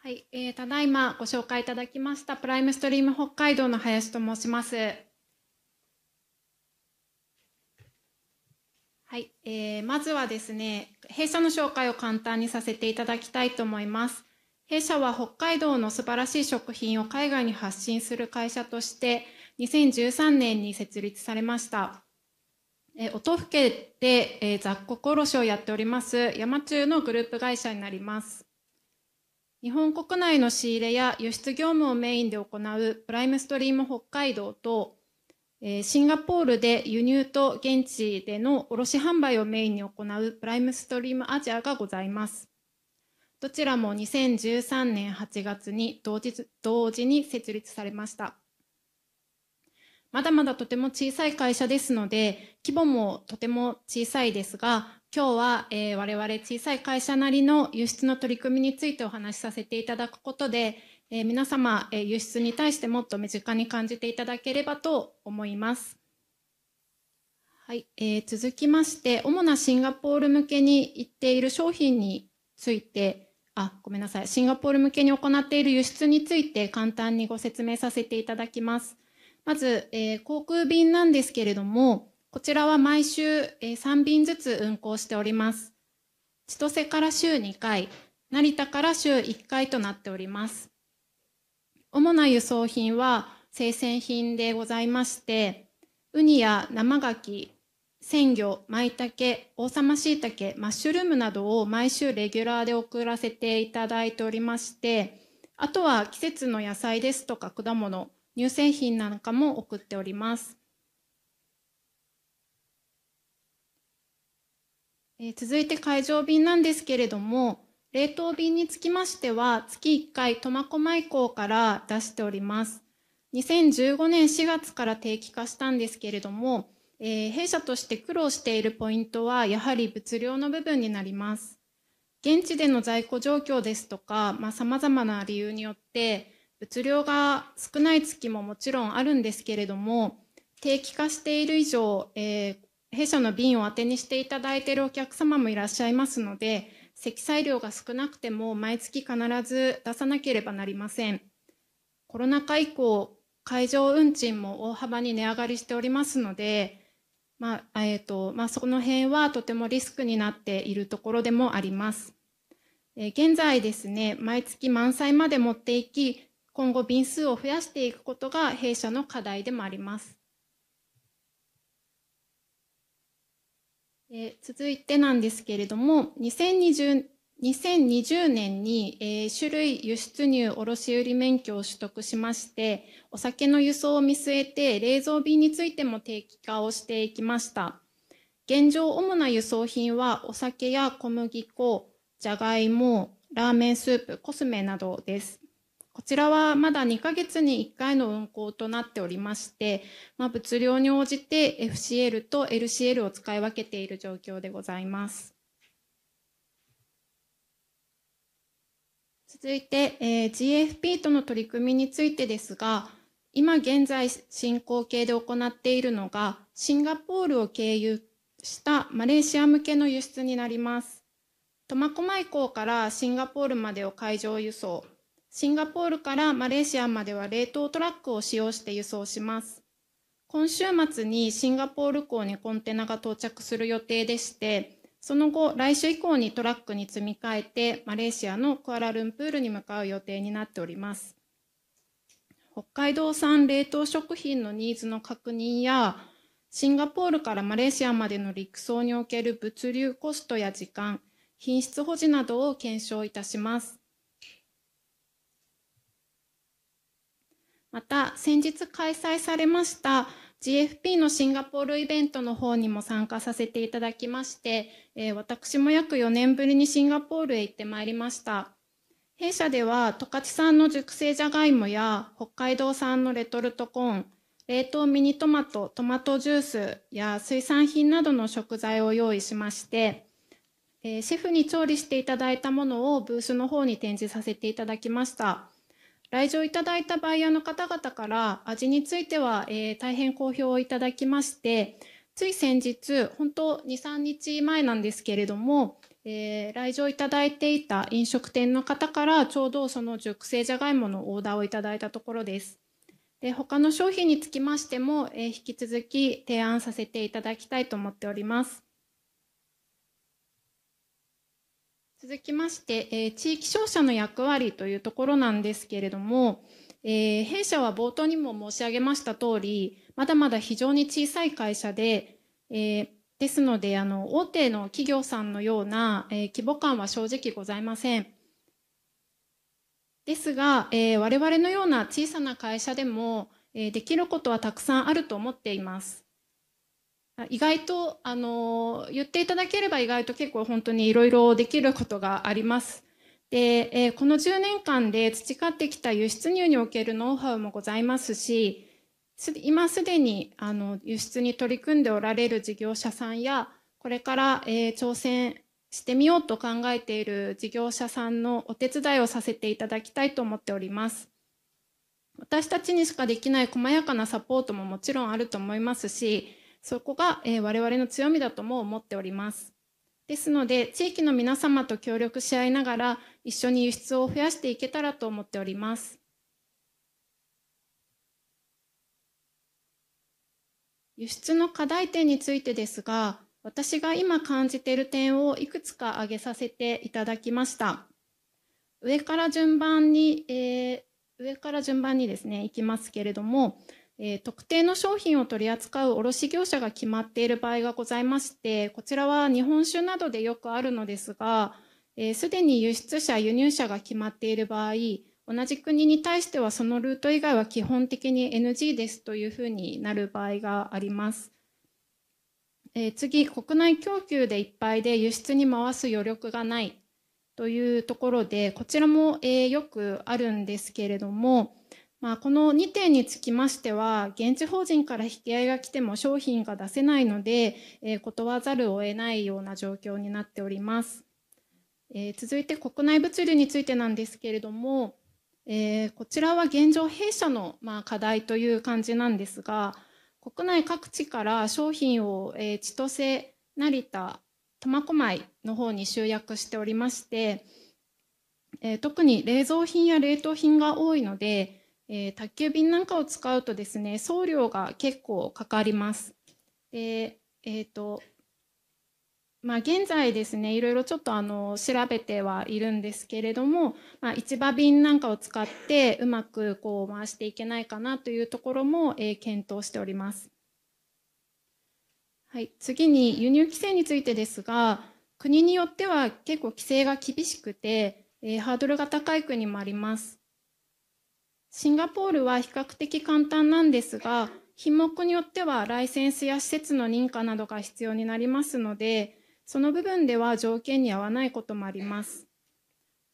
はい、えー、ただいまご紹介いただきましたプライムストリーム北海道の林と申します。はい、えー、まずはですね、弊社の紹介を簡単にさせていただきたいと思います。弊社は北海道の素晴らしい食品を海外に発信する会社として2013年に設立されました。えお家で、え雑穀卸をやっております山中のグループ会社になります。日本国内の仕入れや輸出業務をメインで行うプライムストリーム北海道と、えー、シンガポールで輸入と現地での卸販売をメインに行うプライムストリームアジアがございます。どちらも2013年8月に同時同時に設立されました。まだまだとても小さい会社ですので、規模もとても小さいですが、今日は、えー、我々小さい会社なりの輸出の取り組みについてお話しさせていただくことで、えー、皆様、えー、輸出に対してもっと身近に感じていただければと思います。はい、えー、続きまして、主なシンガポール向けに行っている商品について、あ、ごめんなさい、シンガポール向けに行っている輸出について簡単にご説明させていただきます。まず、えー、航空便なんですけれども、こちらは毎週3便ずつ運行しております。千歳から週2回、成田から週1回となっております。主な輸送品は生鮮品でございまして、ウニや生牡蠣、鮮魚、舞茸、王様椎茸、マッシュルームなどを毎週レギュラーで送らせていただいておりまして、あとは季節の野菜ですとか果物、乳製品なんかも送っております。え続いて海上便なんですけれども、冷凍便につきましては、月1回苫小牧港から出しております。2015年4月から定期化したんですけれども、えー、弊社として苦労しているポイントは、やはり物量の部分になります。現地での在庫状況ですとか、まあ、様々な理由によって、物量が少ない月ももちろんあるんですけれども、定期化している以上、えー、弊社の便を当てにしていただいているお客様もいらっしゃいますので、積載量が少なくても毎月必ず出さなければなりません。コロナ禍以降、会場運賃も大幅に値上がりしておりますので、まあ、えっ、ー、と、まあ、その辺はとてもリスクになっているところでもあります。え現在ですね、毎月満載まで持っていき、今後便数を増やしていくことが弊社の課題でもあります。え続いてなんですけれども、2020, 2020年に、えー、種類輸出入卸売免許を取得しまして、お酒の輸送を見据えて冷蔵便についても定期化をしていきました。現状主な輸送品はお酒や小麦粉、じゃがいも、ラーメンスープ、コスメなどです。こちらはまだ2ヶ月に1回の運行となっておりまして、まあ、物量に応じて FCL と LCL を使い分けている状況でございます。続いて、えー、GFP との取り組みについてですが、今現在進行形で行っているのが、シンガポールを経由したマレーシア向けの輸出になります。苫小牧港からシンガポールまでを海上輸送、シンガポールからマレーシアまでは冷凍トラックを使用して輸送します。今週末にシンガポール港にコンテナが到着する予定でして、その後、来週以降にトラックに積み替えて、マレーシアのクアラルンプールに向かう予定になっております。北海道産冷凍食品のニーズの確認や、シンガポールからマレーシアまでの陸送における物流コストや時間、品質保持などを検証いたします。また先日開催されました GFP のシンガポールイベントの方にも参加させていただきまして、えー、私も約4年ぶりにシンガポールへ行ってまいりました弊社では十勝産の熟成じゃがいもや北海道産のレトルトコーン冷凍ミニトマトトマトジュースや水産品などの食材を用意しまして、えー、シェフに調理していただいたものをブースの方に展示させていただきました。来場いただいたバイヤーの方々から味については、えー、大変好評をいただきましてつい先日本当23日前なんですけれども、えー、来場いただいていた飲食店の方からちょうどその熟成じゃがいものオーダーをいただいたところです。で他の商品につきましても、えー、引き続き提案させていただきたいと思っております。続きまして、えー、地域商社の役割というところなんですけれども、えー、弊社は冒頭にも申し上げました通り、まだまだ非常に小さい会社で、えー、ですので、あの、大手の企業さんのような、えー、規模感は正直ございません。ですが、えー、我々のような小さな会社でも、えー、できることはたくさんあると思っています。意外とあの言っていただければ意外と結構本当にいろいろできることがあります。で、えこの10年間で培ってきた輸出入におけるノウハウもございますし、今すでにあの輸出に取り組んでおられる事業者さんや、これから、え挑戦してみようと考えている事業者さんのお手伝いをさせていただきたいと思っております。私たちにしかできない細やかなサポートももちろんあると思いますし、そこが、えー、我々の強みだとも思っております。ですので、地域の皆様と協力し合いながら、一緒に輸出を増やしていけたらと思っております。輸出の課題点についてですが、私が今感じている点をいくつか挙げさせていただきました。上から順番に、えー、上から順番にですね、いきますけれども、えー、特定の商品を取り扱う卸業者が決まっている場合がございましてこちらは日本酒などでよくあるのですがすで、ー、に輸出者輸入者が決まっている場合同じ国に対してはそのルート以外は基本的に NG ですというふうになる場合があります。えー、次国内供給でいっぱいで輸出に回す余力がないというところでこちらも、えー、よくあるんですけれども、まあ、この2点につきましては、現地法人から引き合いが来ても商品が出せないので、えー、断ざるを得ないような状況になっております。えー、続いて国内物流についてなんですけれども、えー、こちらは現状弊社の、まあ、課題という感じなんですが、国内各地から商品を、えー、千歳、成田、苫小牧の方に集約しておりまして、えー、特に冷蔵品や冷凍品が多いので、えー、宅急便なんかを使うとですね送料が結構かかります。でえーとまあ、現在ですねいろいろちょっとあの調べてはいるんですけれども、まあ、市場便なんかを使ってうまくこう回していけないかなというところも、えー、検討しております。はい、次に輸入規制についてですが国によっては結構規制が厳しくて、えー、ハードルが高い国もあります。シンガポールは比較的簡単なんですが、品目によってはライセンスや施設の認可などが必要になりますので、その部分では条件に合わないこともあります。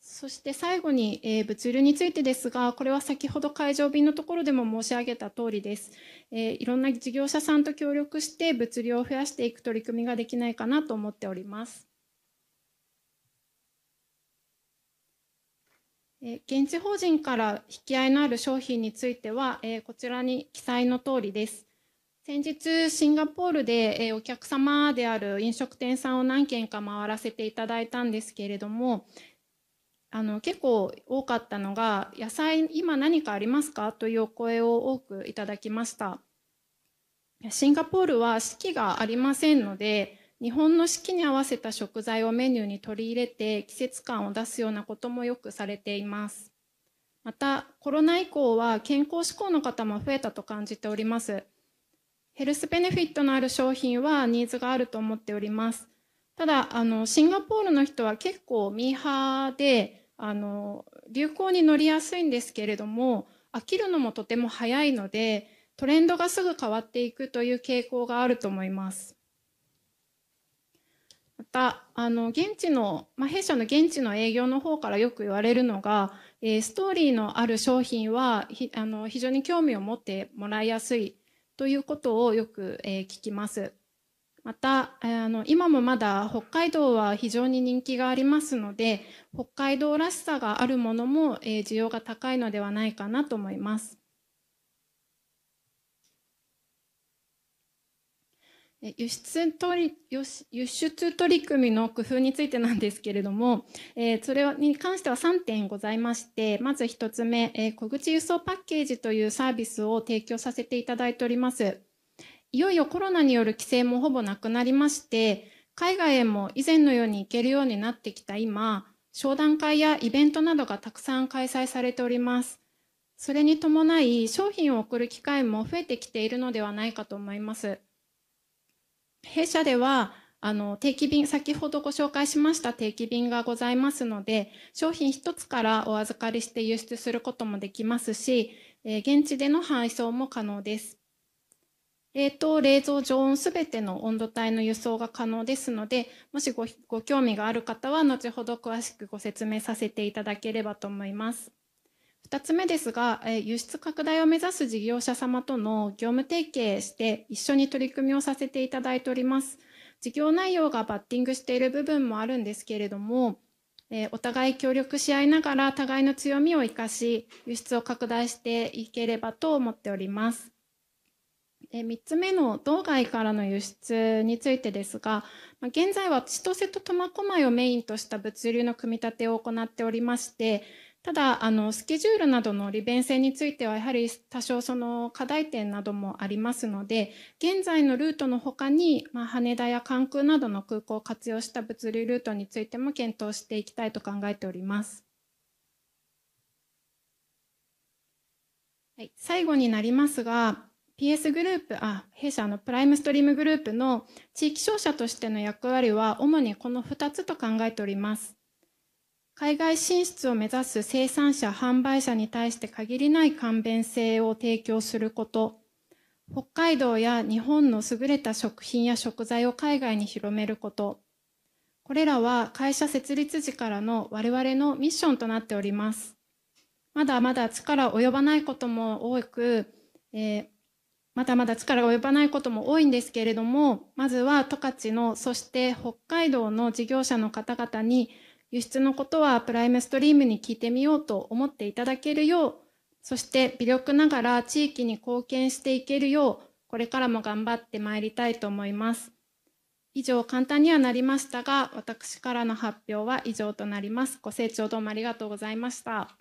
そして最後に、えー、物流についてですが、これは先ほど海上便のところでも申し上げた通りです、えー、いろんな事業者さんと協力して物流を増やしていく取り組みができないかなと思っております。え現地法人から引き合いのある商品については、えこちらに記載の通りです。先日、シンガポールで、えお客様である飲食店さんを何軒か回らせていただいたんですけれども、あの結構多かったのが、野菜、今何かありますかというお声を多くいただきました。シンガポールは四季がありませんので、日本の四季に合わせた食材をメニューに取り入れて季節感を出すようなこともよくされていますまたコロナ以降は健康志向の方も増えたと感じておりますヘルスベネフィットのある商品はニーズがあると思っておりますただあのシンガポールの人は結構ミーハーであの流行に乗りやすいんですけれども飽きるのもとても早いのでトレンドがすぐ変わっていくという傾向があると思いますまたあの現地の、まあ、弊社の現地の営業の方からよく言われるのが、えー、ストーリーのある商品はあの非常に興味を持ってもらいやすいということをよく、えー、聞きます。またあの今もまだ北海道は非常に人気がありますので北海道らしさがあるものも、えー、需要が高いのではないかなと思います。輸出取り輸出取り組みの工夫についてなんですけれども、えー、それに関しては3点ございましてまず1つ目、えー、小口輸送パッケージというサービスを提供させていただいておりますいよいよコロナによる規制もほぼなくなりまして海外へも以前のように行けるようになってきた今商談会やイベントなどがたくさん開催されておりますそれに伴い商品を送る機会も増えてきているのではないかと思います弊社ではあの定期便先ほどご紹介しました定期便がございますので商品1つからお預かりして輸出することもできますし、えー、現地での配送も可能です。冷凍、冷蔵、常温すべての温度帯の輸送が可能ですので、もしご興味がある方は、後ほど詳しくご説明させていただければと思います。2つ目ですが、え輸出拡大を目指す事業者様との業務提携して一緒に取り組みをさせていただいております。事業内容がバッティングしている部分もあるんですけれども、えお互い協力し合いながら互いの強みを生かし輸出を拡大していければと思っております。え3つ目の道外からの輸出についてですが、ま現在は千歳と苫小牧をメインとした物流の組み立てを行っておりましてただあのスケジュールなどの利便性についてはやはり多少その課題点などもありますので現在のルートのほかに、まあ、羽田や関空などの空港を活用した物流ルートについても検討していきたいと考えております。はい、最後になりますが PS グループあ弊社のプライムストリームグループの地域商社としての役割は主にこの2つと考えております。海外進出を目指す生産者、販売者に対して限りない勘弁性を提供すること、北海道や日本の優れた食品や食材を海外に広めること、これらは会社設立時からの我々のミッションとなっております。まだまだ力及ばないことも多く、えー、まだまだ力及ばないことも多いんですけれども、まずは十勝の、そして北海道の事業者の方々に輸出のことはプライムストリームに聞いてみようと思っていただけるよう、そして微力ながら地域に貢献していけるよう、これからも頑張ってまいりたいと思います。以上、簡単にはなりましたが、私からの発表は以上となります。ご清聴どうもありがとうございました。